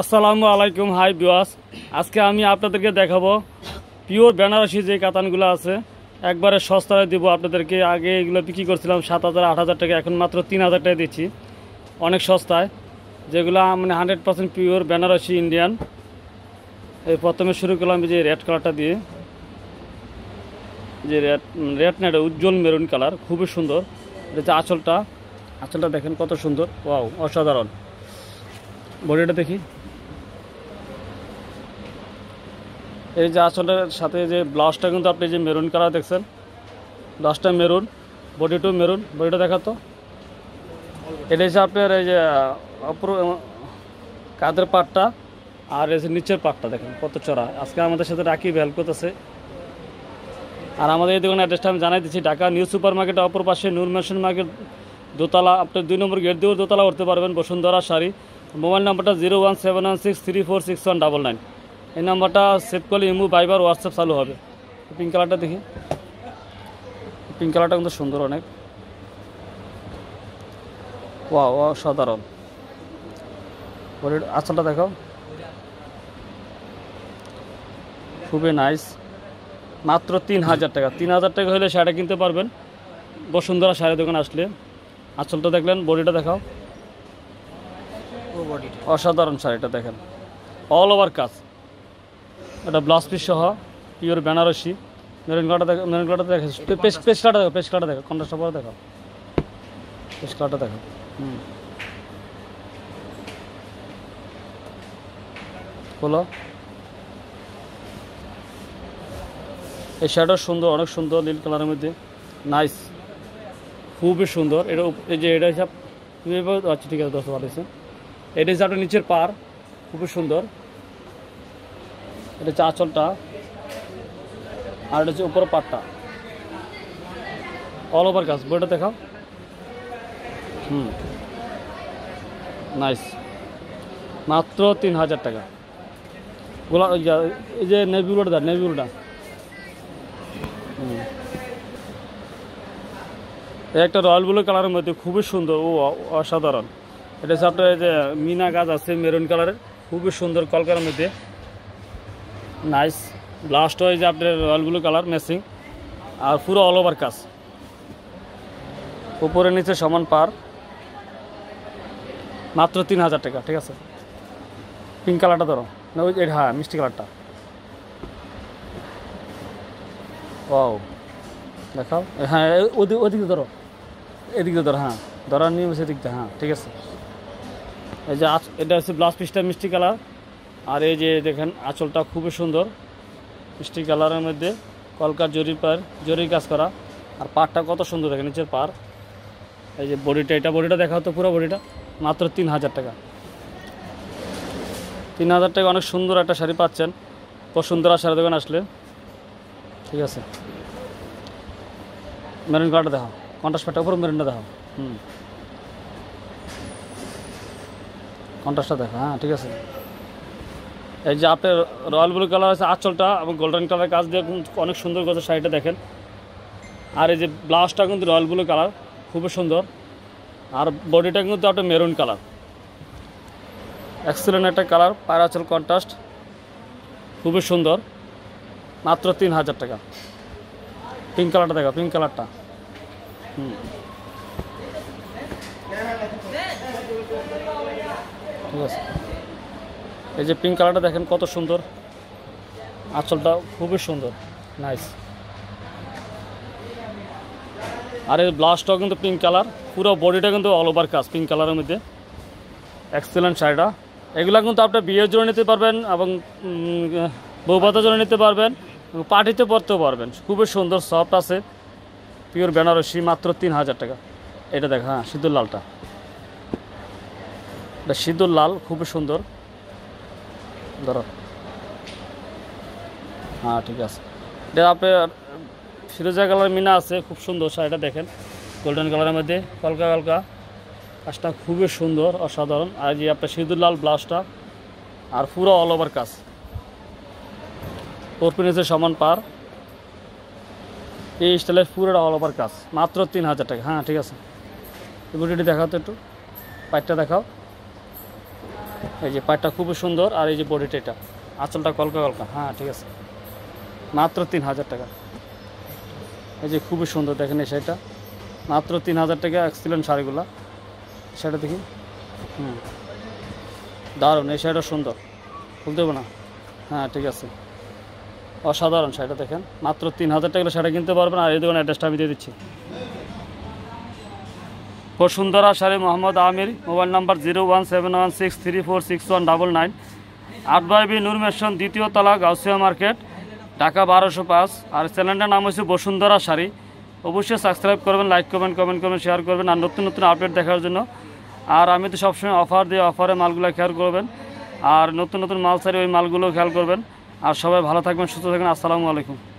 আসসালামু আলাইকুম হাই বিওয়াস আজকে আমি আপনাদেরকে দেখাবো পিওর বেনারসি যে কাতানগুলো আছে একবারে সস্তায় দেবো আপনাদেরকে আগে এগুলো বিক্রি করছিলাম সাত হাজার আট হাজার টাকা এখন মাত্র তিন হাজার টাকা দিচ্ছি অনেক সস্তায় যেগুলো মানে hundred percent pure Banarasi Indian এই প্রথমে শুরু করলাম যে রেড কালারটা দিয়ে যে রেড রেড না এটা উজ্জ্বল মেরুন কালার খুবই সুন্দর এটা হচ্ছে আঁচলটা আঁচলটা দেখেন কত সুন্দর ও অসাধারণ বডিটা দেখি এই যে আসলের সাথে যে ব্লাউজটা কিন্তু আপনি যে মেরুন কালার দেখছেন ব্লাউজটা মেরুন বডি টু মেরুন বডিটা দেখাতো এটা হচ্ছে আপনার এই যে কাদের পাটটা আর এই যে নিচের পাটটা দেখেন কত চড়া আজকে আমাদের সাথে রাখি ভ্যালকোত আছে আর আমাদের এই দোকানে অ্যাড্রেসটা আমি জানাই দিচ্ছি ঢাকা নিউ সুপার মার্কেট অপর পাশে নূর মেশন মার্কেট দোতলা আপনার দুই নম্বর গেট দিয়েও দোতলা করতে পারবেন বসুন্ধরা শাড়ি মোবাইল নাম্বারটা zero one seven one six three four six one double nine এই নাম্বারটা সেভ করলে ইমু বাইবার হোয়াটসঅ্যাপ চালু হবে পিঙ্ক কালারটা দেখি পিঙ্ক কালারটা কিন্তু সুন্দর অনেক ওয়া সাধারণ আচলটা দেখো খুবই নাইস মাত্র তিন হাজার টাকা তিন হাজার টাকা হলে শাড়ি কিনতে পারবেন বসুন্ধরা শাড়ি দোকান আসলে আচ্ছলটা দেখলেন বডিটা দেখাও অসাধারণ শাড়িটা দেখেন অল ওভার কাজ এটা ব্লাউজ পিস সহ পিওর বেনারসি মেরিন কাটা দেখো মেরিন কাটা দেখো পেস কাটা দেখো পেস কাটা দেখো কন্ট্রাস্ট পরে দেখো পেস কাটা দেখো হুম এই শার্টটা সুন্দর অনেক সুন্দর নীল কালারের মধ্যে নাইস খুবই সুন্দর এটা এই যে এটা হিসাব আচ্ছা ঠিক আছে দশ বার এটা হচ্ছে আপনার নিচের পার খুবই সুন্দর এটা হচ্ছে আর এটা হচ্ছে উপর পারটা অল ওভার গাছ বইটা দেখাও হুম নাইস মাত্র তিন হাজার টাকা গোলা এই যে নেভিউলটা দেয় নেভিউলটা একটা রয়্যাল ব্লু কালারের মধ্যে খুবই সুন্দর ও অসাধারণ এটা হচ্ছে আপনার যে মিনা গাছ আছে মেরুন কালারের খুবই সুন্দর কলকার মধ্যে নাইস ব্লাস্ট হয় যে আপনার রয়্যাল ব্লু কালার মেসিং আর পুরো অল ওভার কাজ উপরে নিচে সমান পার মাত্র তিন হাজার টাকা ঠিক আছে পিঙ্ক কালারটা ধরো না ওই হ্যাঁ মিষ্টি কালারটা ও দেখাও হ্যাঁ ওদিকে ধরো এদিকে ধরো হ্যাঁ ধরার নিয়ম সেদিকটা হ্যাঁ ঠিক আছে এই যে এটা হচ্ছে ব্লাউজ পিসটা মিষ্টি কালার আর এই যে দেখেন আঁচলটা খুবই সুন্দর মিষ্টি কালারের মধ্যে কলকার জরির পার জরির কাজ করা আর পাড়টা কত সুন্দর দেখেন নিচের পার এই যে বডিটা এটা বডিটা দেখা হতো পুরো বডিটা মাত্র তিন হাজার টাকা তিন হাজার টাকা অনেক সুন্দর একটা শাড়ি পাচ্ছেন আর শাড়ি দোকান আসলে ঠিক আছে মেরুন কালারটা দেখাও কন্টাস প্যাটটা উপর মেরুনটা দেখাও হুম কন্ট্রাস্টটা দেখো হ্যাঁ ঠিক আছে এই যে আপনার রয়্যাল ব্লু কালার আছে আঁচলটা এবং গোল্ডেন কালার কাজ দিয়ে অনেক সুন্দর করেছে শাড়িটা দেখেন আর এই যে ব্লাউজটা কিন্তু রয়্যাল ব্লু কালার খুবই সুন্দর আর বডিটা কিন্তু একটা মেরুন কালার এক্সেলেন্ট একটা কালার পায়রাচল কন্ট্রাস্ট খুবই সুন্দর মাত্র তিন হাজার টাকা পিঙ্ক কালারটা দেখো পিঙ্ক কালারটা হুম আছে এই যে পিঙ্ক কালারটা দেখেন কত সুন্দর আঁচলটা খুবই সুন্দর নাইস আর এই ব্লাউজটাও কিন্তু পিঙ্ক কালার পুরো বডিটা কিন্তু অল ওভার কাজ পিঙ্ক কালারের মধ্যে এক্সেলেন্ট শাড়িটা এগুলো কিন্তু আপনার বিয়ের জন্য নিতে পারবেন এবং বৌভাতার জন্য নিতে পারবেন এবং পার্টিতে পরতেও পারবেন খুবই সুন্দর সফট আছে পিওর বেনারসি মাত্র তিন হাজার টাকা এটা দেখা হ্যাঁ সিদ্ধুর লালটা এটা সিঁদুর লাল খুবই সুন্দর ধরো হ্যাঁ ঠিক আছে এটা আপনার ফিরোজা কালার মিনা আছে খুব সুন্দর শাড়িটা দেখেন গোল্ডেন কালারের মধ্যে কলকা কলকা কাজটা খুবই সুন্দর অসাধারণ আর যে আপনার সিঁদুর লাল ব্লাউজটা আর পুরো অল ওভার কাজ পরপিনেসের সমান পার এই স্টাইলের পুরোটা অল ওভার কাজ মাত্র তিন হাজার টাকা হ্যাঁ ঠিক আছে বুটিটি দেখাও তো একটু পাইটটা দেখাও এই যে পাটটা খুবই সুন্দর আর এই যে বডিটা এটা আঁচলটা কলকা কলকা হ্যাঁ ঠিক আছে মাত্র তিন হাজার টাকা এই যে খুবই সুন্দর দেখেন এই শাড়িটা মাত্র তিন হাজার টাকা এক্সিলেন্ট শাড়িগুলো সেটা দেখি হুম দারুণ এই শাড়িটা সুন্দর খুলতে হবে না হ্যাঁ ঠিক আছে অসাধারণ শাড়িটা দেখেন মাত্র তিন হাজার টাকা সেটা কিনতে পারবেন আর এই দোকানে অ্যাড্রেসটা আমি দিয়ে দিচ্ছি Basundhara sari Mohammad Amir mobile number zero one seven one six three four six one double nine আট বাই বি নূর মেশন দ্বিতীয় তলা গাউসিয়া মার্কেট ঢাকা বারোশো পাঁচ আর চ্যানেলটার নাম হচ্ছে বসুন্ধরা শাড়ি অবশ্যই সাবস্ক্রাইব করবেন লাইক করবেন কমেন্ট করবেন শেয়ার করবেন আর নতুন নতুন আপডেট দেখার জন্য আর আমি তো সবসময় অফার দিয়ে অফারে মালগুলো খেয়াল করবেন আর নতুন নতুন মাল সারি ওই মালগুলো খেয়াল করবেন আর সবাই ভালো থাকবেন সুস্থ থাকবেন আসসালামু আলাইকুম